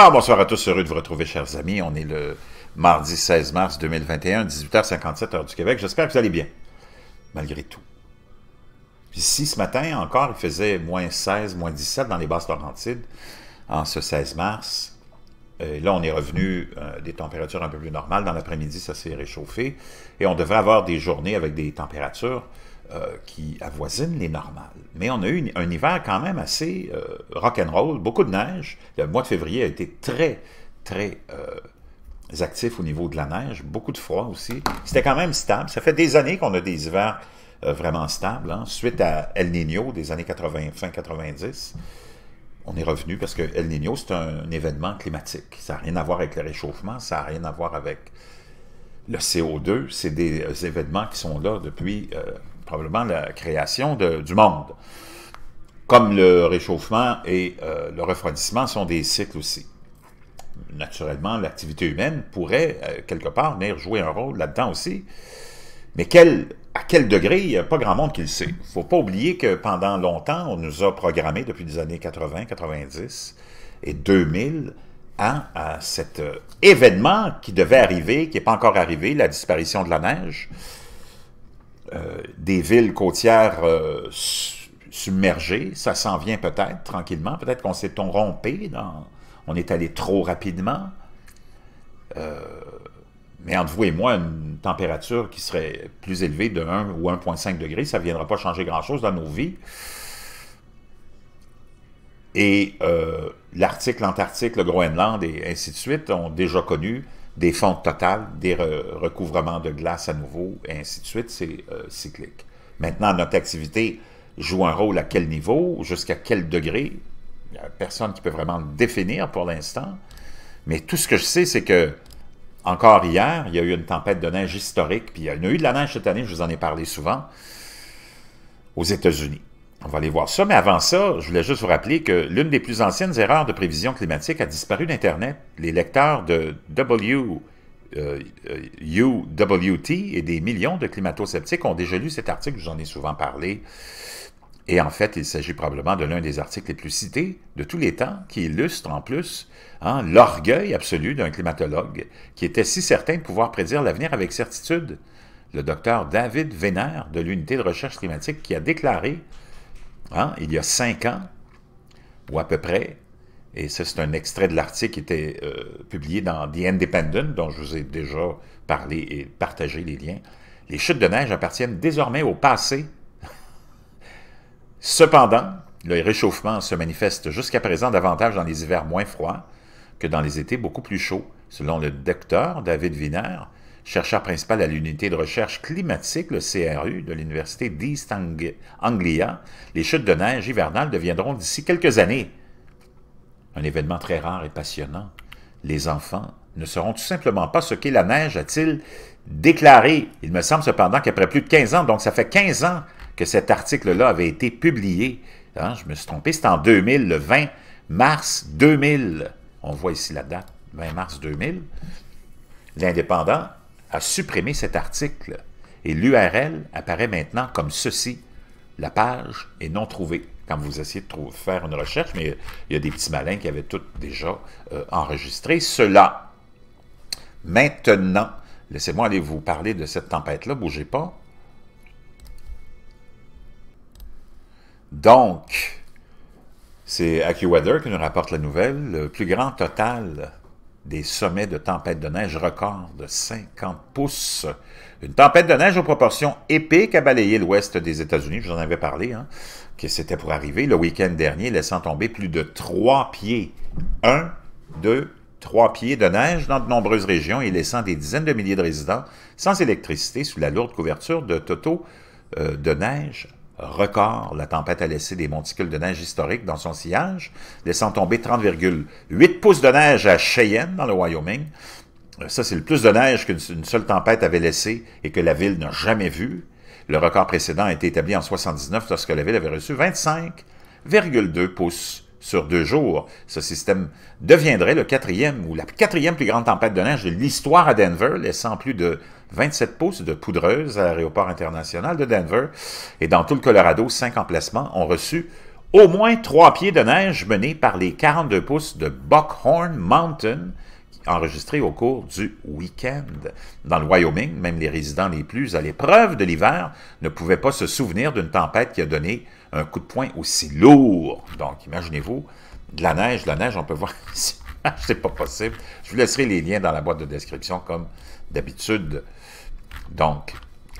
Alors, bonsoir à tous, heureux de vous retrouver, chers amis. On est le mardi 16 mars 2021, 18h57 heure du Québec. J'espère que vous allez bien, malgré tout. Ici, ce matin, encore, il faisait moins 16, moins 17 dans les Basses-Laurentides, en ce 16 mars, euh, là, on est revenu à euh, des températures un peu plus normales. Dans l'après-midi, ça s'est réchauffé. Et on devrait avoir des journées avec des températures euh, qui avoisine les normales. Mais on a eu un hiver quand même assez euh, rock'n'roll, beaucoup de neige. Le mois de février a été très, très euh, actif au niveau de la neige, beaucoup de froid aussi. C'était quand même stable. Ça fait des années qu'on a des hivers vraiment stables. Hein. Suite à El Niño des années 80, fin 90, on est revenu parce que El Niño, c'est un, un, événement climatique. Ça n'a rien à voir avec le réchauffement, ça n'a rien à voir avec le CO2. C'est des événements qui sont là depuis probablement la création du monde. Comme le réchauffement et euh, le refroidissement sont des cycles aussi. Naturellement, l'activité humaine pourrait, euh, quelque part, venir jouer un rôle là-dedans aussi. Mais quel, à quel degré, il n'y a pas grand monde qui le sait. Il ne faut pas oublier que pendant longtemps, on nous a programmé depuis les années 80, 90 et 2000 à, hein, à cet euh, événement qui devait arriver, qui n'est pas encore arrivé, la disparition de la neige. Euh, des villes côtières euh, submergées. Ça s'en vient peut-être tranquillement. Peut-être qu'on s'est trompé. On est allé trop rapidement. Euh, mais entre vous et moi, une température qui serait plus élevée de 1 ou 1,5 degré, ça ne viendra pas changer grand-chose dans nos vies. Et l'Arctique, l'Antarctique, le Groenland et ainsi de suite ont déjà connu des fonds totales, des recouvrements de glace à nouveau, et ainsi de suite, c'est euh, cyclique. Maintenant, notre activité joue un rôle à quel niveau, jusqu'à quel degré, il n'y a personne qui peut vraiment le définir pour l'instant, mais tout ce que je sais, c'est que encore hier, il y a eu une tempête de neige historique, puis il y en a eu de la neige cette année, je vous en ai parlé souvent, aux États-Unis. On va aller voir ça, mais avant ça, je voulais juste vous rappeler que l'une des plus anciennes erreurs de prévision climatique a disparu d'Internet. Les lecteurs de W euh, euh, et des millions de climato-sceptiques ont déjà lu cet article, j'en ai souvent parlé. Et en fait, il s'agit probablement de l'un des articles les plus cités de tous les temps, qui illustre en plus hein, l'orgueil absolu d'un climatologue qui était si certain de pouvoir prédire l'avenir avec certitude. Le docteur David Vénère de l'unité de recherche climatique qui a déclaré Hein, il y a cinq ans, ou à peu près, et ça c'est un extrait de l'article qui était euh, publié dans The Independent, dont je vous ai déjà parlé et partagé les liens, les chutes de neige appartiennent désormais au passé. Cependant, le réchauffement se manifeste jusqu'à présent davantage dans les hivers moins froids que dans les étés beaucoup plus chauds. Selon le docteur David Wiener, chercheur principal à l'unité de recherche climatique, le CRU, de l'Université d'East Anglia, les chutes de neige hivernales deviendront d'ici quelques années un événement très rare et passionnant. Les enfants ne sauront tout simplement pas ce qu'est la neige, a-t-il déclaré. Il me semble cependant qu'après plus de 15 ans, donc ça fait 15 ans que cet article-là avait été publié. Hein, je me suis trompé, c'est en 2000, le 20 mars 2000. On voit ici la date, 20 mars 2000. L'Indépendant a supprimé cet article et l'URL apparaît maintenant comme ceci. La page est non trouvée. Quand vous essayez de faire une recherche, mais il y a des petits malins qui avaient tout déjà euh, enregistré. Cela, maintenant, laissez-moi aller vous parler de cette tempête-là, bougez pas. Donc, c'est AccuWeather qui nous rapporte la nouvelle. Le plus grand total des sommets de tempêtes de neige record de 50 pouces. Une tempête de neige aux proportions épiques a balayé l'ouest des États-Unis, je vous en avais parlé, hein, que c'était pour arriver le week-end dernier, laissant tomber plus de trois pieds. 1, 2, trois pieds de neige dans de nombreuses régions et laissant des dizaines de milliers de résidents sans électricité sous la lourde couverture de totaux euh, de neige record. La tempête a laissé des monticules de neige historiques dans son sillage, laissant tomber 30,8 pouces de neige à Cheyenne, dans le Wyoming. Euh, ça, c'est le plus de neige qu'une seule tempête avait laissé et que la ville n'a jamais vu. Le record précédent a été établi en 1979 lorsque la ville avait reçu 25,2 pouces sur deux jours. Ce système deviendrait le quatrième ou la quatrième plus grande tempête de neige de l'histoire à Denver, laissant plus de 27 pouces de poudreuse à l'aéroport international de Denver. Et dans tout le Colorado, cinq emplacements ont reçu au moins trois pieds de neige menés par les 42 pouces de Buckhorn Mountain, enregistré au cours du week-end. Dans le Wyoming, même les résidents les plus à l'épreuve de l'hiver ne pouvaient pas se souvenir d'une tempête qui a donné un coup de poing aussi lourd. Donc, imaginez-vous, de la neige, de la neige, on peut voir c'est pas possible. Je vous laisserai les liens dans la boîte de description comme d'habitude. Donc,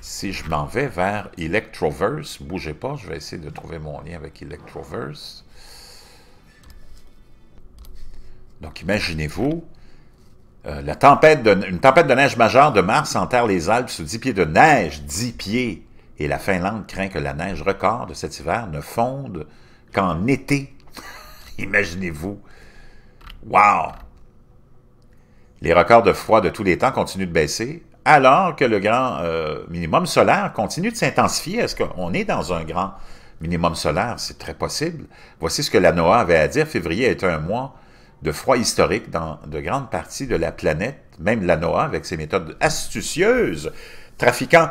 si je m'en vais vers Electroverse, bougez pas, je vais essayer de trouver mon lien avec Electroverse. Donc, imaginez-vous, euh, tempête une tempête de neige majeure de mars enterre les Alpes sous 10 pieds de neige, 10 pieds. Et la Finlande craint que la neige record de cet hiver ne fonde qu'en été. Imaginez-vous. Wow! Les records de froid de tous les temps continuent de baisser, alors que le grand euh, minimum solaire continue de s'intensifier. Est-ce qu'on est dans un grand minimum solaire? C'est très possible. Voici ce que la NOAA avait à dire. Février est un mois de froid historique dans de grandes parties de la planète, même la NOAA avec ses méthodes astucieuses, trafiquant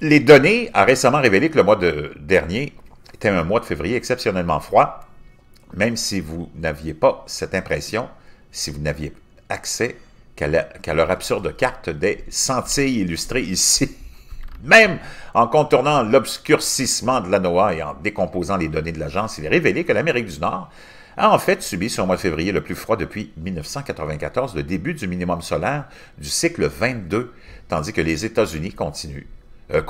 les données, a récemment révélé que le mois de, dernier était un mois de février exceptionnellement froid, même si vous n'aviez pas cette impression, si vous n'aviez accès qu'à leur absurde carte des sentiers illustrés ici. Même en contournant l'obscurcissement de la NOAA et en décomposant les données de l'agence, il est révélé que l'Amérique du Nord a en fait subi sur mois de février le plus froid depuis 1994, le début du minimum solaire du cycle 22, tandis que les États-Unis continuent euh,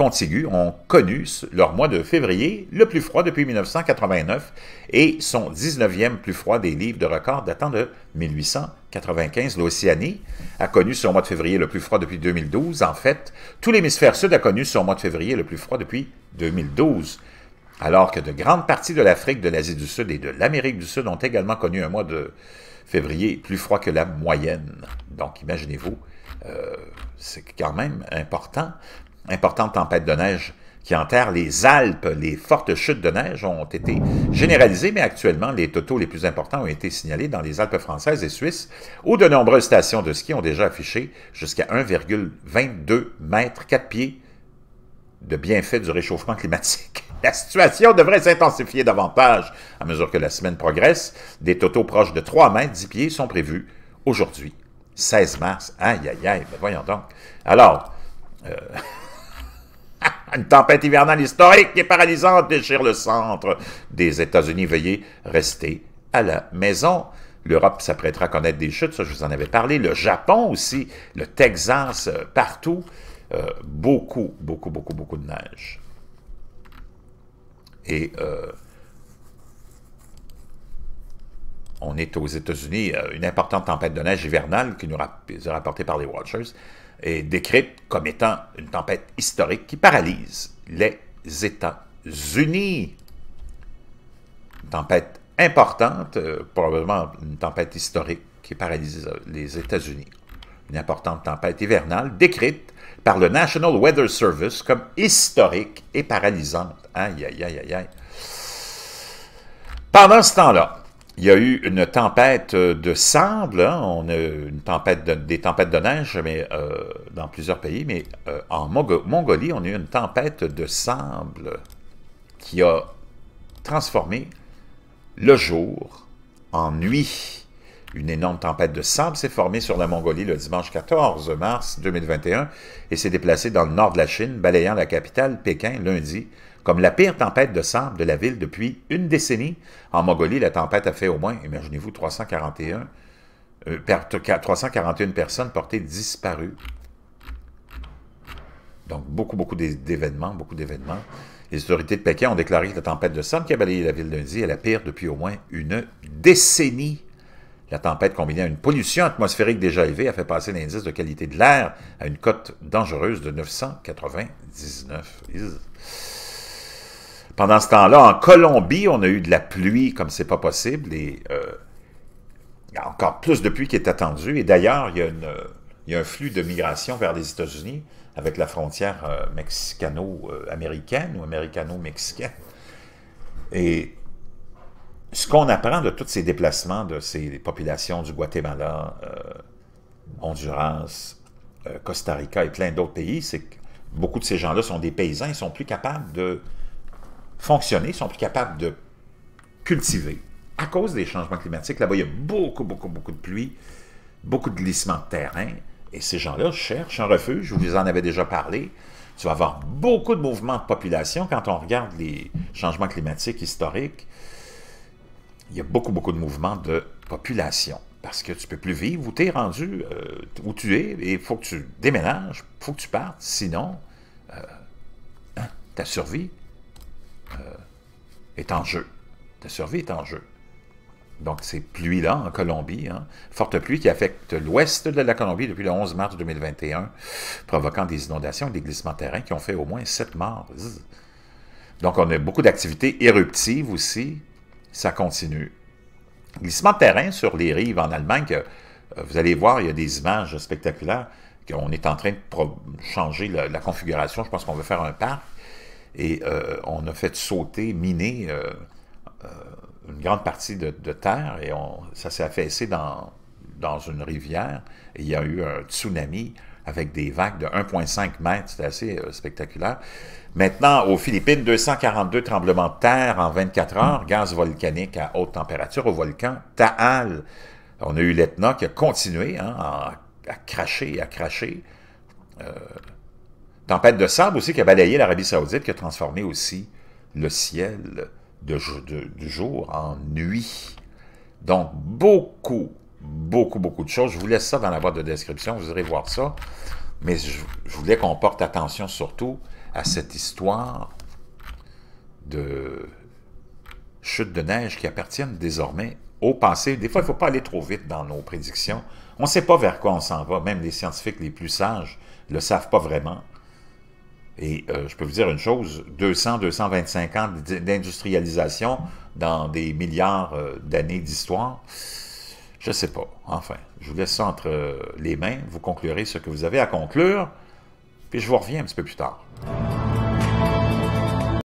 ont connu leur mois de février le plus froid depuis 1989 et son 19e plus froid des livres de record datant de 1895. L'Océanie a connu son mois de février le plus froid depuis 2012. En fait, tout l'hémisphère sud a connu son mois de février le plus froid depuis 2012 alors que de grandes parties de l'Afrique, de l'Asie du Sud et de l'Amérique du Sud ont également connu un mois de février plus froid que la moyenne. Donc imaginez-vous, euh, c'est quand même important. Importante tempête de neige qui enterre les Alpes. Les fortes chutes de neige ont été généralisées, mais actuellement, les totaux les plus importants ont été signalés dans les Alpes françaises et suisses, où de nombreuses stations de ski ont déjà affiché jusqu'à 1,22 mètres, 4 pieds de bienfaits du réchauffement climatique. La situation devrait s'intensifier davantage à mesure que la semaine progresse. Des totaux proches de 3 mètres, 10 pieds sont prévus aujourd'hui, 16 mars. Aïe, aïe, aïe, ben voyons donc. Alors, euh, Une tempête hivernale historique et paralysante déchire le centre des États-Unis. Veuillez rester à la maison. L'Europe s'apprêtera à connaître des chutes, ça je vous en avais parlé. Le Japon aussi, le Texas, euh, partout. Euh, beaucoup, beaucoup, beaucoup, beaucoup de neige. Et euh, on est aux États-Unis, euh, une importante tempête de neige hivernale qui nous est rapportée par les Watchers est décrite comme étant une tempête historique qui paralyse les États-Unis. Tempête importante, probablement une tempête historique qui paralyse les États-Unis une importante tempête hivernale décrite par le National Weather Service comme historique et paralysante. Aïe, Pendant ce temps-là, il y a eu une tempête euh, de sable, hein, on a une tempête de, des tempêtes de neige mais, euh, dans plusieurs pays, mais euh, en Mongolie, on a eu une tempête de sable qui a transformé le jour en nuit. Une énorme tempête de sable s'est formée sur la Mongolie le dimanche 14 mars 2021 et s'est déplacée dans le nord de la Chine, balayant la capitale Pékin lundi, comme la pire tempête de sable de la ville depuis une décennie. En Mongolie, la tempête a fait au moins, imaginez-vous, 341, 341 euh, personnes portées disparues. Donc, beaucoup, beaucoup d'événements, beaucoup d'événements. Les autorités de Pékin ont déclaré que la tempête de sable qui a balayé la ville lundi est la pire depuis au moins une décennie. La tempête, combinée à une pollution atmosphérique déjà élevée, a fait passer l'indice de qualité de l'air à une cote dangereuse de 999. Pendant ce temps-là, en Colombie, on a eu de la pluie comme c'est pas possible et il y a encore plus de pluie qui est attendue. Et d'ailleurs, il, y a un flux de migration vers les États-Unis avec la frontière euh, mexicano-américaine euh, ou américano-mexicaine. Et ce qu'on apprend de tous ces déplacements de ces populations du Guatemala, euh, Honduras, euh, Costa Rica et plein d'autres pays, c'est que beaucoup de ces gens-là sont des paysans, ils sont plus capables de fonctionner, ils sont plus capables de cultiver. À cause des changements climatiques, là-bas, il y a beaucoup, beaucoup, beaucoup de pluie, beaucoup de glissements de terrain, et ces gens-là cherchent un refuge, je vous en avais déjà parlé, tu vas avoir beaucoup de mouvements de population quand on regarde les changements climatiques historiques il y a beaucoup, beaucoup de mouvements de population parce que tu peux plus vivre où tu es rendu, euh, où tu es, et il faut que tu déménages, il faut que tu partes, sinon euh, hein, ta survie euh, est en jeu. Ta survie est en jeu. Donc ces pluies-là en Colombie, hein, forte pluie qui affecte l'ouest de la Colombie depuis le 11 mars 2021, provoquant des inondations et des glissements de terrain qui ont fait au moins sept morts. Donc on a beaucoup d'activités éruptives aussi, ça continue. Glissement de terrain sur les rives en Allemagne, que, euh, vous allez voir, il y a des images spectaculaires qu'on est en train de changer la, configuration. Je pense qu'on veut faire un parc. Et euh, on a fait sauter, miner euh, une grande partie de, terre et ça s'est affaissé dans, une rivière. il y a eu un tsunami avec des vagues de 1,5 mètres. C'était assez euh, spectaculaire. Maintenant, aux Philippines, 242 tremblements de terre en 24 heures, gaz volcanique à haute température au volcan Taal. On a eu l'Etna qui a continué hein, à, cracher, à cracher. Euh, tempête de sable aussi qui a balayé l'Arabie saoudite, qui a transformé aussi le ciel de, du jour en nuit. Donc, beaucoup, beaucoup, beaucoup de choses. Je vous laisse ça dans la boîte de description, vous irez voir ça. Mais je, voulais qu'on porte attention surtout à cette histoire de chute de neige qui appartiennent désormais au passé. Des fois, il ne faut pas aller trop vite dans nos prédictions. On ne sait pas vers quoi on s'en va. Même les scientifiques les plus sages ne le savent pas vraiment. Et euh, je peux vous dire une chose, 200, 225 ans d'industrialisation dans des milliards euh, d'années d'histoire, je ne sais pas. Enfin, je vous laisse ça entre euh, les mains. Vous conclurez ce que vous avez à conclure. Puis je vous reviens un petit peu plus tard.